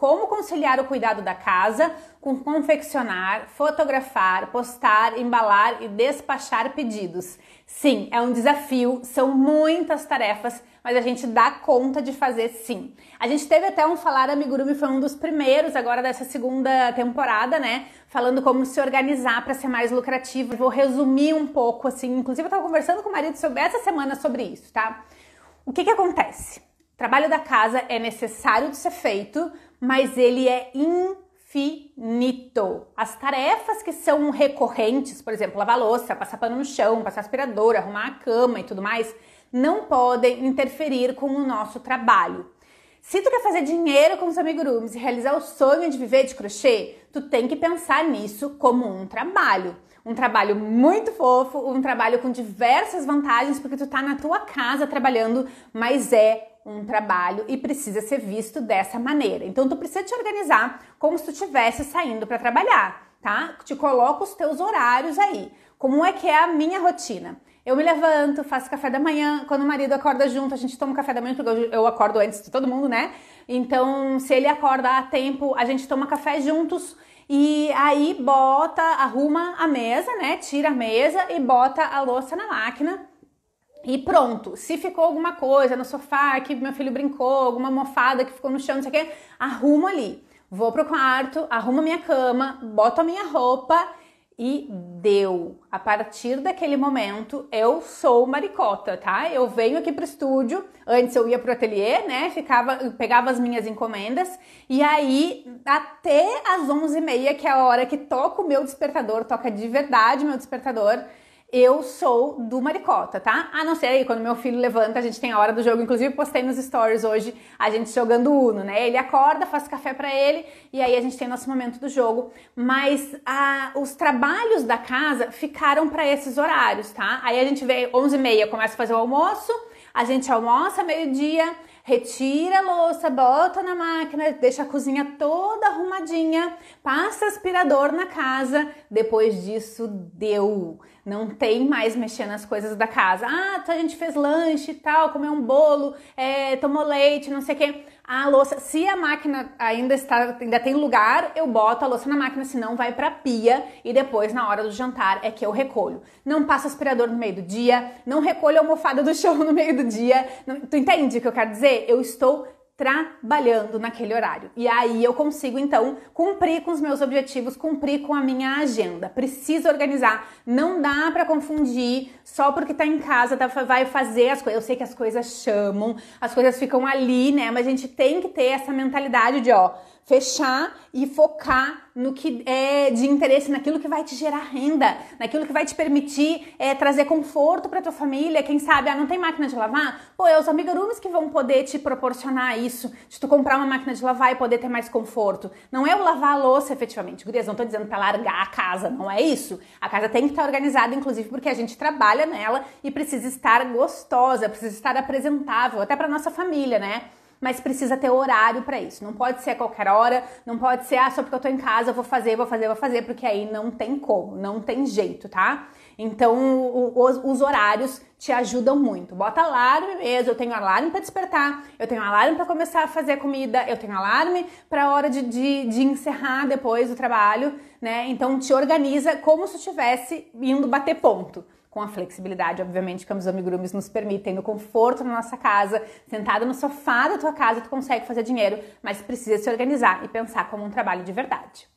como conciliar o cuidado da casa com confeccionar, fotografar, postar, embalar e despachar pedidos. Sim, é um desafio, são muitas tarefas, mas a gente dá conta de fazer sim. A gente teve até um Falar Amigurumi, foi um dos primeiros agora dessa segunda temporada, né? Falando como se organizar para ser mais lucrativo. Vou resumir um pouco, assim. Inclusive, eu tava conversando com o marido sobre essa semana sobre isso, tá? O que que acontece? Trabalho da casa é necessário de ser feito, mas ele é infinito. As tarefas que são recorrentes, por exemplo, lavar louça, passar pano no chão, passar aspirador, arrumar a cama e tudo mais, não podem interferir com o nosso trabalho. Se tu quer fazer dinheiro com os amigurumis e realizar o sonho de viver de crochê, tu tem que pensar nisso como um trabalho. Um trabalho muito fofo, um trabalho com diversas vantagens, porque tu tá na tua casa trabalhando, mas é um trabalho e precisa ser visto dessa maneira. Então tu precisa te organizar como se tu estivesse saindo para trabalhar, tá? Te coloca os teus horários aí. Como é que é a minha rotina? Eu me levanto, faço café da manhã. Quando o marido acorda junto, a gente toma café da manhã, porque eu acordo antes de todo mundo, né? Então, se ele acorda a tempo, a gente toma café juntos. E aí bota, arruma a mesa, né? Tira a mesa e bota a louça na máquina e pronto, se ficou alguma coisa no sofá que meu filho brincou, alguma mofada que ficou no chão, não sei o quê, arrumo ali. Vou pro quarto, arrumo minha cama, boto a minha roupa e deu. A partir daquele momento, eu sou maricota, tá? Eu venho aqui pro estúdio, antes eu ia pro ateliê, né? Ficava, pegava as minhas encomendas e aí até as 11h30, que é a hora que toca o meu despertador, toca de verdade meu despertador, eu sou do Maricota, tá? A não ser aí, quando meu filho levanta, a gente tem a hora do jogo. Inclusive, postei nos stories hoje a gente jogando Uno, né? Ele acorda, faz café para ele e aí a gente tem nosso momento do jogo. Mas os trabalhos da casa ficaram para esses horários, tá? Aí a gente vem 11h30, começa a fazer o almoço, a gente almoça meio-dia, retira a louça, bota na máquina, deixa a cozinha toda arrumadinha, passa aspirador na casa. Depois disso, deu. Não tem mais mexer nas coisas da casa. Ah, tá, a gente fez lanche e tal, comeu um bolo, é, tomou leite, não sei o quê. A louça, se a máquina ainda está, ainda tem lugar, eu boto a louça na máquina, senão vai para pia e depois na hora do jantar é que eu recolho. Não passo aspirador no meio do dia, não recolho a almofada do chão no meio do dia. Não, tu entende o que eu quero dizer? Eu estou trabalhando naquele horário. E aí eu consigo então cumprir com os meus objetivos, cumprir com a minha agenda. Preciso organizar. Não dá para confundir só porque tá em casa, tá, vai fazer as coisas. Eu sei que as coisas chamam, as coisas ficam ali, né? Mas a gente tem que ter essa mentalidade de, ó, fechar e focar no que é de interesse, naquilo que vai te gerar renda, naquilo que vai te permitir é, trazer conforto para tua família. Quem sabe, ah, não tem máquina de lavar? Pô, é os amigurumis que vão poder te proporcionar isso, de tu comprar uma máquina de lavar e poder ter mais conforto. Não é o lavar a louça efetivamente. Gurias, não tô dizendo para largar a casa, não é isso. A casa tem que estar organizada, inclusive porque a gente trabalha nela e precisa estar gostosa, precisa estar apresentável, até para nossa família, né? mas precisa ter horário para isso. Não pode ser a qualquer hora, não pode ser, ah, só porque eu tô em casa, eu vou fazer, vou fazer, vou fazer, porque aí não tem como, não tem jeito, tá? Então, os horários te ajudam muito. Bota alarme mesmo. Eu tenho alarme para despertar, eu tenho alarme para começar a fazer comida, eu tenho alarme para a hora de, de, de, encerrar depois o trabalho, né? Então te organiza como se estivesse indo bater ponto com a flexibilidade, obviamente, que a amigurumis nos permitem, no conforto na nossa casa, sentado no sofá da tua casa, tu consegue fazer dinheiro, mas precisa se organizar e pensar como um trabalho de verdade.